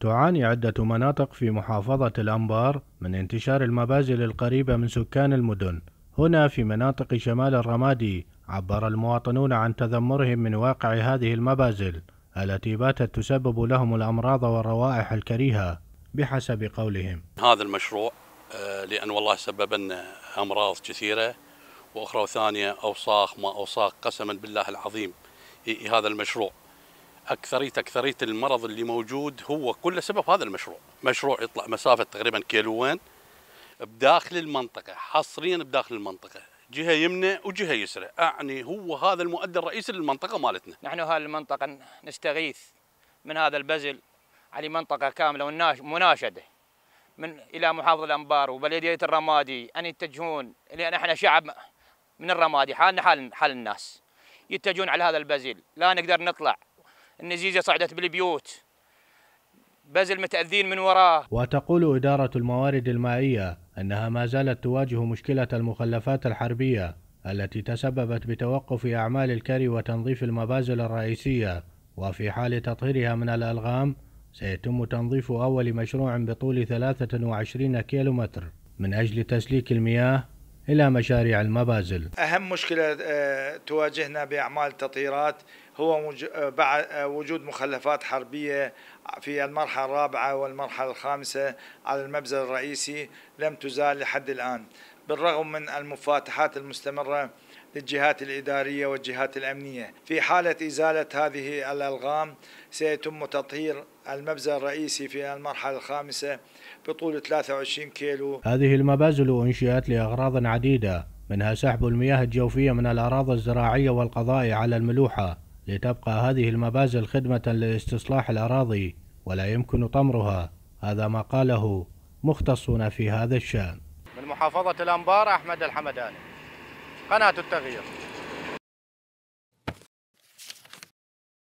تعاني عدة مناطق في محافظة الأنبار من انتشار المبازل القريبة من سكان المدن هنا في مناطق شمال الرمادي عبر المواطنون عن تذمرهم من واقع هذه المبازل التي باتت تسبب لهم الأمراض والروائح الكريهة بحسب قولهم هذا المشروع آه، لأن والله سبب لنا أمراض كثيرة وأخرى ثانية أوساخ ما أوساخ قسما بالله العظيم هذا المشروع اكثريه اكثريه المرض اللي موجود هو كله سبب هذا المشروع، مشروع يطلع مسافه تقريبا كيلوين بداخل المنطقه، حصريا بداخل المنطقه، جهه يمنى وجهه يسرى، اعني هو هذا المؤدي الرئيسي للمنطقه مالتنا. نحن هذه المنطقه نستغيث من هذا البزل على منطقه كامله ومناشده من الى محافظه الانبار وبلديه الرمادي ان يتجهون لان احنا شعب من الرمادي حالنا حال حال الناس. يتجهون على هذا البزيل لا نقدر نطلع النزيزة صعدت بالبيوت بزل متأذين من وراه وتقول إدارة الموارد المائية أنها ما زالت تواجه مشكلة المخلفات الحربية التي تسببت بتوقف أعمال الكري وتنظيف المبازل الرئيسية وفي حال تطهيرها من الألغام سيتم تنظيف أول مشروع بطول 23 كيلومتر من أجل تسليك المياه إلى مشاريع المبازل أهم مشكلة آه، تواجهنا بأعمال التطهيرات هو آه، آه، وجود مخلفات حربية في المرحلة الرابعة والمرحلة الخامسة على المبزل الرئيسي لم تزال لحد الآن بالرغم من المفاتحات المستمرة للجهات الإدارية والجهات الأمنية في حالة إزالة هذه الألغام سيتم تطهير المبزى الرئيسي في المرحلة الخامسة بطول 23 كيلو هذه المبازل أنشئت لأغراض عديدة منها سحب المياه الجوفية من الأراضي الزراعية والقضاء على الملوحة لتبقى هذه المبازل خدمة لاستصلاح الأراضي ولا يمكن طمرها هذا ما قاله مختصون في هذا الشأن من محافظة الأنبار أحمد الحمداني قناة التغيير